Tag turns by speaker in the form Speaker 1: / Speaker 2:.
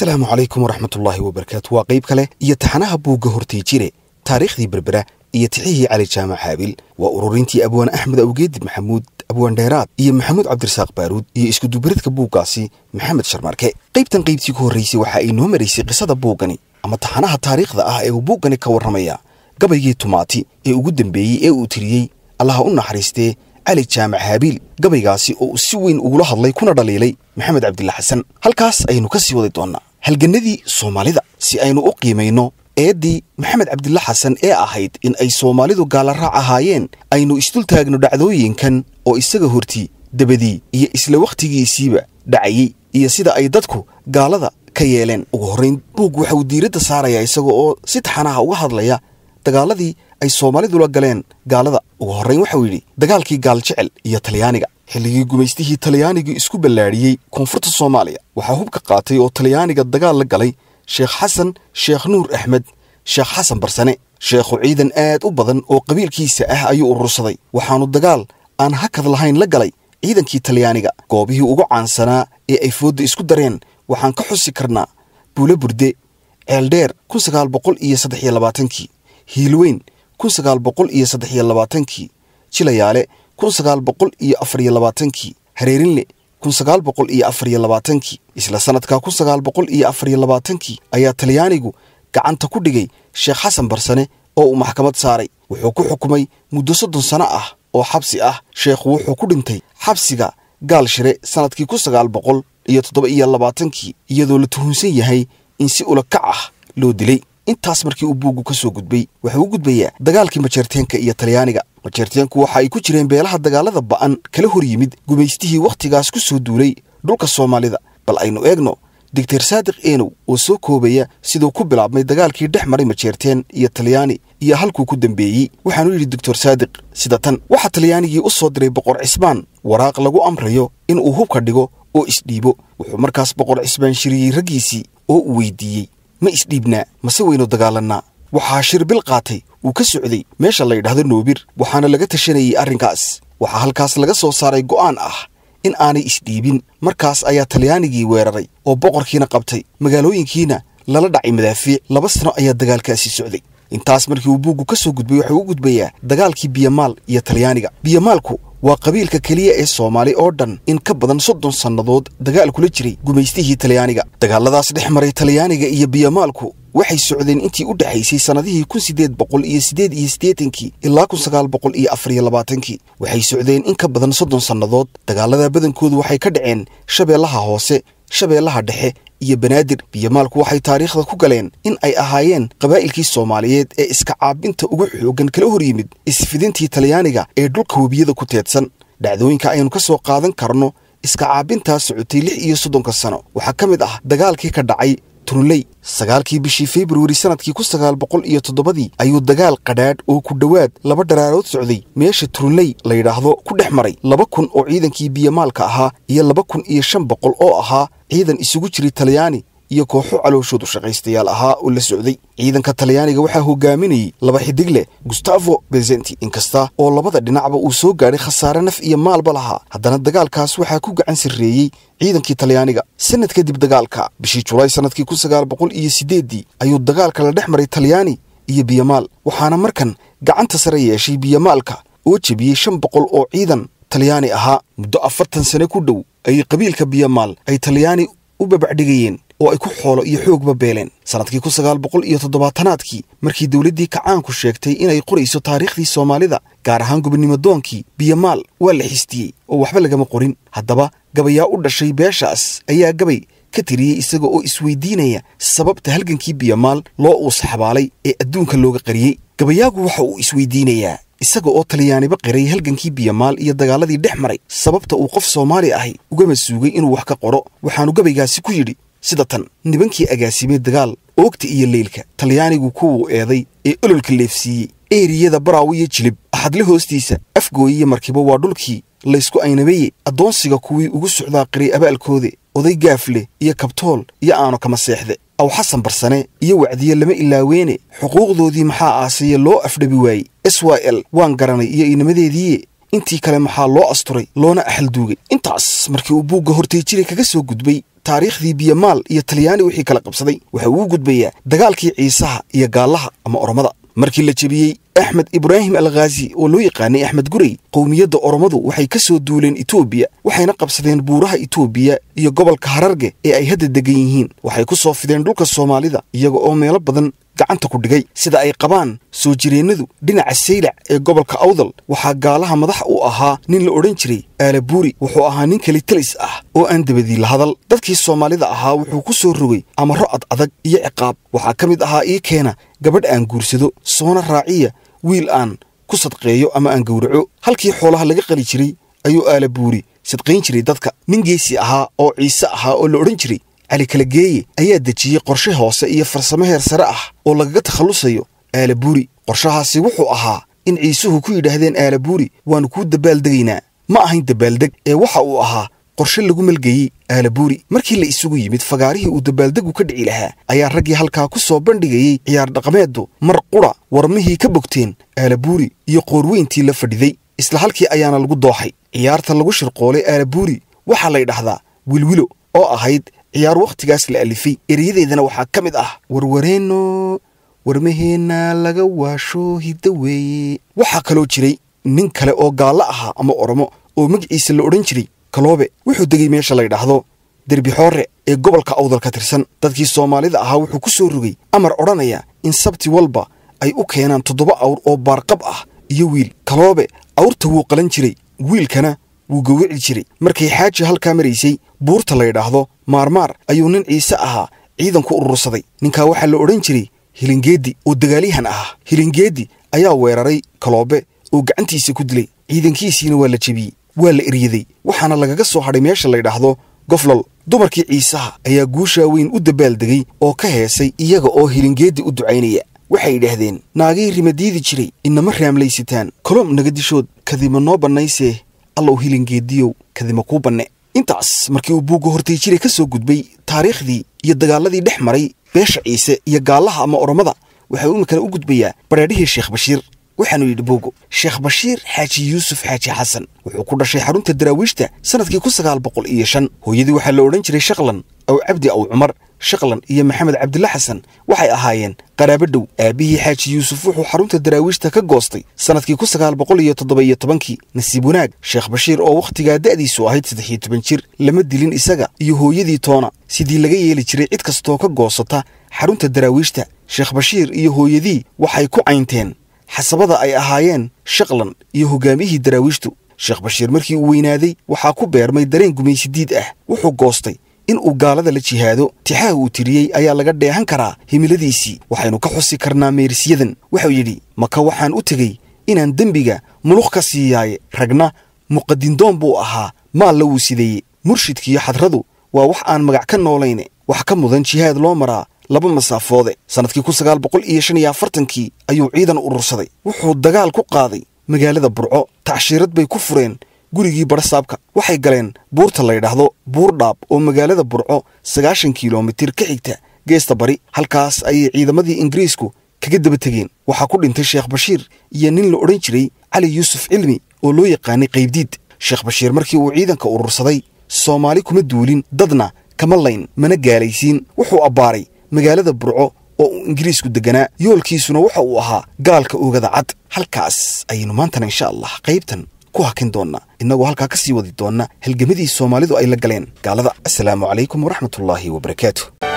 Speaker 1: asalaamu calaykum waraxmatullaahi wabarakaatu waa qayb kale iyo taxanaha buugga hortay jire taariikhdii berbera iyo tixihii cali jaamac haabil waa ururintii abwaan axmed awgeedi maxamuud abwaan dheeraad iyo maxamuud cabdirasaaq baaruud iyo iskudubaridka buuggaasi maxamed sharmarke qaybtan qaybtii ku horraysay waxa ay noo maraysay qisada buuggani ama taxanaha taariikhda ah ee uu buuggani ka warramaya gabaygii tumaati ee ugu dambeeyey ee uu tiriyey allaha u naxariistee cali jaamac haabiil gabaygaasi oo uu si weyn ugula hadlay kuna dhaliilay maxamed cabdilla xasan halkaas ayaynu ka sii wadi doonnaa halgannadii soomaalida si aynu u qiimayno eeddii maxamed cabdilla xasan ee ahayd in ay soomaalidu gaala raac ahaayeen aynu isdultaagno dhacdooyinkan oo isaga horti dabadii iyo isla wakhtigiisiiba dhacayey iyo sida ay dadku gaalada ka yeeleen ugu horrayn buug waxa uu diiradda saarayaa isaga oo si taxanaha uga hadlaya dagaaladii ay soomaalidu la galeen gaalada ugu horrayn waxauu yidhi dagaalkii gaal jecel iyo talyaaniga xilligii gumaystihii talyaaniga isku ballaadhiyey koonfurta soomaaliya waxaa hubka qaatay oo talyaaniga dagaal la galay sheekh xasan sheekh nuur axmed sheekh xasan barsane sheekhu ciidan aad u badan oo qabiilkiisa ah ayuu urursaday waxaannu dagaal aan hakad lahayn la galay ciidankii talyaaniga goobihii ugu caansanaa ee ay foodda isku dareen waxaan ka xusi karnaa buule burde ceeldheer labaatankii hiilweyn boqol iyo labaatankii jilayaale kun sagaal boqol iyo hareerinle kun boqol iyo afar labaatankii isla sanadka kun ayaa talyaanigu gacanta ku dhigay sheekh xasan barsane oo uu maxkamad saaray wuxuu ku xukumay muddo soddon sano ah oo xabsi ah sheekhu wuxuu ku dhintay xabsiga gaal shire sannadkii kun sagaal boqol iyo toddoba iyo labaatankii iyadoo la tuhunsan yahay in si ula kac ah loo dilay intaas markii uu buuggu ka soo gudbay wuxuu u gudbayaa dagaalkii majeerteenka iyo talyaaniga majeerteenku waxa ay ku jireen beelaha dagaalada ba'an kala hor yimid gumaystihii wakhtigaas ku soo duulay dhulka soomaalida bal aynu eegno doctor saadiq eenow oo soo koobaya siduu ku bilaabmay dagaalkii dhex maray majeerteen iyo talyaani iyo halkuu ku dambeeyey waxaanu yidhi doctor saadiq sida tan waxaa talyaanigii u soo diray boqor cismaan waraaq lagu amrayo in uu hubka dhigo oo isdhiibo wuxuu markaas boqor cismaan shiriyey raggiisii oo u weydiiyey ma isdhiibnaa mase waynu dagaalannaa waxaa shirbil qaatay uu ka socday meesha la yidhaahdo noobir waxaana laga tashanayay arrinkaas waxaa halkaas laga soo saaray go'aan ah in aanay isdhiibin markaas ayaa talyaanigii weeraray oo boqorkiina qabtay magaalooyinkiina lala dhacay madaafiic laba sano ayaa dagaalkaasi socday intaas markii uu buuggu ka soo gudbay waxuu u gudbayaa dagaalkii biyamaal iyo talyaaniga biyamaalku waa qabiilka keliya ee soomaali oo dhan in ka badan soddon sannadood dagaal kula jiray gumaystihii talyaaniga dagaalladaas dhex maray talyaaniga iyo biyomaalku waxay socdeen intii u dhexaysay sannadihii kun siddeed boqol iyo siddeed iyo siddeetankii ilaa kun sagaal boqol iyo afar iyo labaatankii waxay socdeen in ka badan soddon sannadood dagaalada badankoodu waxay ka dhaceen shabeellaha hoose shabeellaha dhexe iyo banaadir biyomaalku waxay taariikhda ku galeen in ay ahaayeen qabaa'ilkii soomaaliyeed ee iska caabinta ugu xooggan kala hor yimid isfidintii talyaaniga ee dhulka webiyada ku teedsan dhacdooyinka aynu ka soo qaadan karno iska caabintaa socotay lix iyo soddonka sano waxaa ka mid ah dagaalkii ka dhacay turuley sagaalkii bishii februari sanadkii kun sagaal boqol iyo toddobadii ayuu dagaal qadhaadh oo ku dhowaad laba dharaarood socday meesha turuley la yidhaahdo ku dhex maray laba kun oo ciidankii biyamaalka ahaa iyo laba kun iyo shan boqol oo ahaa ciidan isugu jiray talyaani iyo kooxo calooshoodu shaqaystayaal ahaa oo la socday ciidanka talyaaniga waxaa hogaaminayey laba xidig leh bezenti inkasta oo labada dhinacba uu soo gaadhay khasaare naf iyo maalba lahaa haddana dagaalkaas waxaa ku gacan sarreeyey ciidankii talyaaniga sanad kadib dagaalka bishii julaay sannadkii kun sagaal boqol iyo siddeeddii ayuu dagaalka la dhex maray talyaani iyo biyamaal waxaana markan gacanta sare yeeshay biyomaalka oo jebiyey shan boqol oo ciidan talyaani ahaa muddo afartan sane ku dhow ayay qabiilka biyamaal ay talyaani u babacdhigayeen oo ay ku xoolo iyo xoogba beeleen sanadkii kun sagaal boqol iyo toddobaatanaadkii markii dowladdii kacaanku sheegtay inay qorayso taariikhdii soomaalida gaar ahaan gobonnimadoonkii biyomaal waa la xistiyey oo waxba lagama qorin haddaba gabayaa u dhashay beeshaas ayaa gabay ka tiriyey isaga oo isweydiinaya sababta halgankii biyomaal loo uus xabaalay ee adduunka looga qariyey gabayaagu waxa uu isweydiinayaa isaga oo talyaaniba qiray halgankii biyomaal iyo dagaaladii dhex maray sababta uu qof soomaali ahi ugama suugay inuu wax ka qoro waxaanu gabaygaasi ku yidhi sida tan nibankii agaasimee dagaal oogta iyo leylka talyaanigu kuwuu eeday ee ololka leefsiiyey eeriyada baraawo iyo jilib axadle hoostiisa afgooye iyo waa dhulkii laysku aynabeye addoonsiga kuwii ugu socdaa qiray abaalkoode oday gaafle iyo kabtool iyo aano kama seexde aw xasan barsane iyo wacdiye lama ilaaweene xuquuqdoodii maxaa aasaye loo afdhabi waayey s y l waan garanay iyo iinimadeediiye intii kale maxaa loo asturay loona axal duugay intaas markii uu buugga hortay jiri kaga soo gudbay taariikhdii biyamaal iyo talyaani wixii kala qabsaday waxa uu gudbayaa dagaalkii ciisaha iyo gaallaha ama ormada markii la jebiyey axmed ibraahim al khaazi oo loo yaqaanay axmed guray qowmiyadda oromadu waxay ka soo duuleen itoobiya waxayna qabsadeen buuraha itoobiya iyo gobolka hararge ee ay hadda degan yihiin waxay ku soo fideen dhulka soomaalida iyaga oo meelo badan gacanta ku dhigay sida ay qabaan soo jireennadu dhinaca saylac ee gobolka awdal waxaa gaalaha madax u ahaa nin la odhan jiray aala wuxuu ahaa nin keli talis ah oo aan dabadii la hadal dadkii soomaalida ahaa wuxuu ku soo rogay amaro ad adag iyo ciqaab waxaa ka mid ahaa ii keena gabadh aan guursado soona raaciya wiil aan ku sadqeeyo ama aan gowraco halkii xoolaha laga qali jiray ayuu aala sadqayn jiray dadka nin geesi ahaa oo ciise ahaa oo la odhan jiray cali kalageeye ayaa dejiyey qorshe hoose iyo farsamo heer sare ah oo lagaga takhallusayo aalabuuri qorshahaasi wuxuu ahaa in ciisuhu ku yidhaahdeen aalabuuri waannu kuu dabaaldegaynaa ma ahayn dabaaldeg ee waxa uu ahaa qorshe lagu melgeyey aalabuuri markii la isugu yimid fagaarihii uu dabaaldegu ka dhici lahaa ayaa raggii halkaa ku soo bandhigayey ciyaar dhaqameeddu mar qura warmihii ka bogteen aalabuuri iyo qoorweyntii la fadhiday isla halkii ayaana lagu dooxay ciyaarta lagu shirqoolay aalabuuri waxaa lay dhahdaa wilwilo oo ahayd ciyaar wakhtigaas la alifay eryadeedana waxaa ka mid ah warwareenno warmaheenna laga waasho hiddo weeye waxaa kaloo jiray nin kale oo gaallo ahaa ama oromo oo magiciisa la odhan jiray kaloobe wuxuu degay meesha la ydhaahdo derbi xoore ee gobolka awdal ka tirsan dadkii soomaalida ahaa wuxuu ku soo rogay amar odhanaya in sabti walba ay u keenaan toddoba awr oo baarqab ah iyo wiil kaloobe awrta wuu qalan jiray wiilkana wuu gawaci jiray markay xaaji halkaa maraysay buurta la yidhaahdo maarmaar ayuu nin ciise ahaa ciidanku urursaday ninkaa waxaa la odhan jiray hilingeeddi oo dagaalyahan ah hilingeeddi ayaa weeraray kaloobe oo gacantiisa ku dilay ciidankiisiina waa la jebiyey waa la eryaday waxaana lagaga soo hadhay meesha la yidhaahdo goflol dumarkii ciisaha ayaa guushaa weyn u dabaal degay oo ka heesay iyaga oo hilingeeddi u ducaynaya waxay idhaahdeen naagii rimadiidi jiray inama raamlaysitaan kolom nagadishood kadima noo bannayse allow hilingeeddiyow kadima kuu banne intaas markii uu buugga hortayjire ka soo gudbay taariikhdii iyo dagaaladii dhex maray beesha ciise iyo gaallaha ama oromada waxaa uu iminkana u gudbayaa badheedhihii sheekh bashiir waxaanu yidhi buugu sheekh bashiir xaaji yuusuf xaaji xasan wuxuu ku dhashay xarunta daraawiishta sannadkii kun sagaal boqol iyo shan hooyadii waxaa la odhan jiray shaqlan aw cabdi aw cumar shaqlan iyo maxamed cabdilla xasan waxay ahaayeen qaraabo dhow aabbihii xaaji yuusuf wuxuu xarunta daraawiishta ka goostay sannadkii kun sagaal boqol iyo toddoba-iyo tobankii nasiib wanaag sheekh bashiir oo wakhtigaa da'diisu ahayd saddex iyo toban jir lama dilin isaga iyo hooyadii toona sidii laga yeeli jiray cid kastoo ka goosata xarunta daraawiishta sheekh bashiir iyo hooyadii waxay ku caynteen xasabada ay ahaayeen shaqlan iyo hoggaamiyihii daraawiishtu sheekh bashiir markii uu weynaaday waxaa ku beermay dareen gumaysidiid ah wuxuu goostay inuu gaalada la jihaado tixaha uu tiriyey ayaa laga dheehan karaa himiladiisii waxaynu ka xusi karnaa meerisyadan wuxuu yidhi maka waxaan u tegey inaan dembiga muluq ka siiyaaye ragna muqadindoon buu ahaa maalla wuu sideeye murshidkiiyo xadradu waa wax aan magac ka noolayne wax ka mudan jihaad loo maraa laba masaafoode sannadkii kun sagaal boqol iyo shan iyo afartankii ayuu ciidan urursaday wuxuu dagaal ku qaaday magaalada burco tacshiirad bay ku fureen gurigii barsaabka waxay galeen buurta la ydhaahdo buurdhaab oo magaalada burco sagaashan kilomitir ka xigta geesta bari halkaas ayay ciidamadii ingiriisku kaga daba tegeen waxaa ku dhintay sheekh bashiir iyo nin la odhan jiray cali yuusuf cilmi oo loo yaqaanay qaybdiid sheekh bashiir markii uu ciidanka urursaday soomaali kuma duulin dadna kama layn mana gaalaysiin wuxuu abbaaray magaalada burco oo uu ingiriisku degganaa yoolkiisuna waxa uu ahaa gaalka oogada cad halkaas ayaynu maantana insha allah qaybtan ku hakin doona innagoo halkaa ka sii wadi doona halgemadii soomaalidu ay la galeen gaalada asalaamu calaykum waraxmatullaahi wabarakaatu